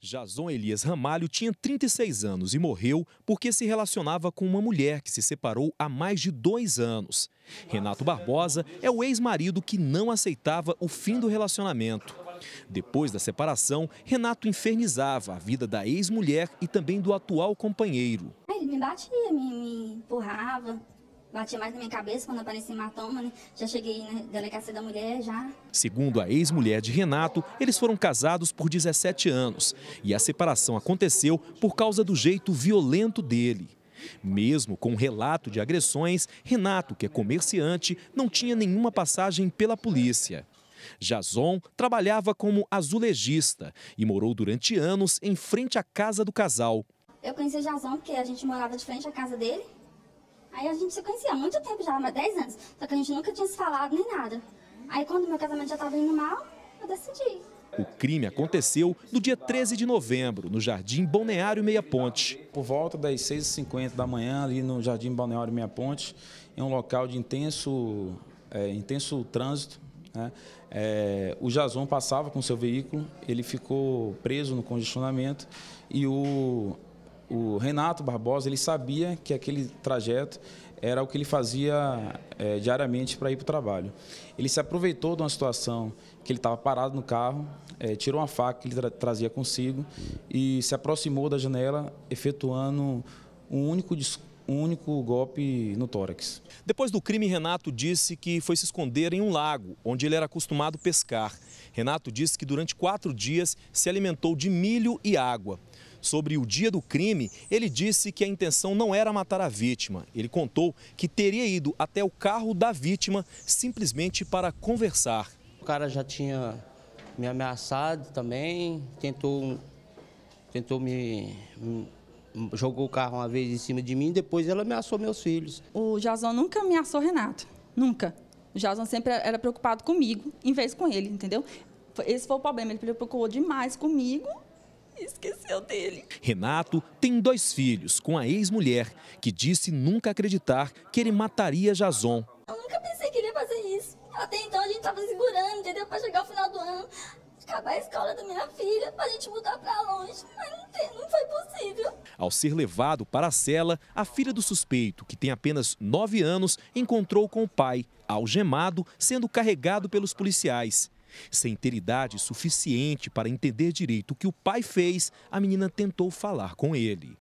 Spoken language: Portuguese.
Jason Elias Ramalho tinha 36 anos e morreu porque se relacionava com uma mulher que se separou há mais de dois anos. Renato Barbosa é o ex-marido que não aceitava o fim do relacionamento. Depois da separação, Renato infernizava a vida da ex-mulher e também do atual companheiro. Ele me batia, me, me empurrava, batia mais na minha cabeça quando aparecia hematoma, né? Já cheguei na né, delegacia da mulher, já. Segundo a ex-mulher de Renato, eles foram casados por 17 anos e a separação aconteceu por causa do jeito violento dele. Mesmo com relato de agressões, Renato, que é comerciante, não tinha nenhuma passagem pela polícia. Jason trabalhava como azulejista e morou durante anos em frente à casa do casal. Eu conheci o Jason porque a gente morava de frente à casa dele Aí a gente se conhecia há muito tempo já, há 10 anos. Só que a gente nunca tinha se falado nem nada. Aí quando meu casamento já estava indo mal, eu decidi. O crime aconteceu no dia 13 de novembro, no Jardim Balneário Meia Ponte. Por volta das 6h50 da manhã, ali no Jardim Balneário Meia Ponte, em um local de intenso, é, intenso trânsito, né? é, o Jason passava com seu veículo, ele ficou preso no congestionamento e o o Renato Barbosa ele sabia que aquele trajeto era o que ele fazia é, diariamente para ir para o trabalho. Ele se aproveitou de uma situação que ele estava parado no carro, é, tirou uma faca que ele tra trazia consigo e se aproximou da janela, efetuando um único um único golpe no tórax. Depois do crime, Renato disse que foi se esconder em um lago, onde ele era acostumado pescar. Renato disse que durante quatro dias se alimentou de milho e água sobre o dia do crime, ele disse que a intenção não era matar a vítima. Ele contou que teria ido até o carro da vítima simplesmente para conversar. O cara já tinha me ameaçado também, tentou, tentou me, jogou o carro uma vez em cima de mim, depois ela ameaçou meus filhos. O Jason nunca ameaçou Renato, nunca. O Jason sempre era preocupado comigo, em vez com ele, entendeu? Esse foi o problema, ele preocupou demais comigo esqueceu dele. Renato tem dois filhos com a ex-mulher, que disse nunca acreditar que ele mataria Jason. Eu nunca pensei que ele ia fazer isso. Até então a gente tava segurando, entendeu? Pra chegar ao final do ano, acabar a escola da minha filha, pra gente mudar pra longe. Mas não, tem, não foi possível. Ao ser levado para a cela, a filha do suspeito, que tem apenas 9 anos, encontrou com o pai, algemado, sendo carregado pelos policiais. Sem ter idade suficiente para entender direito o que o pai fez, a menina tentou falar com ele.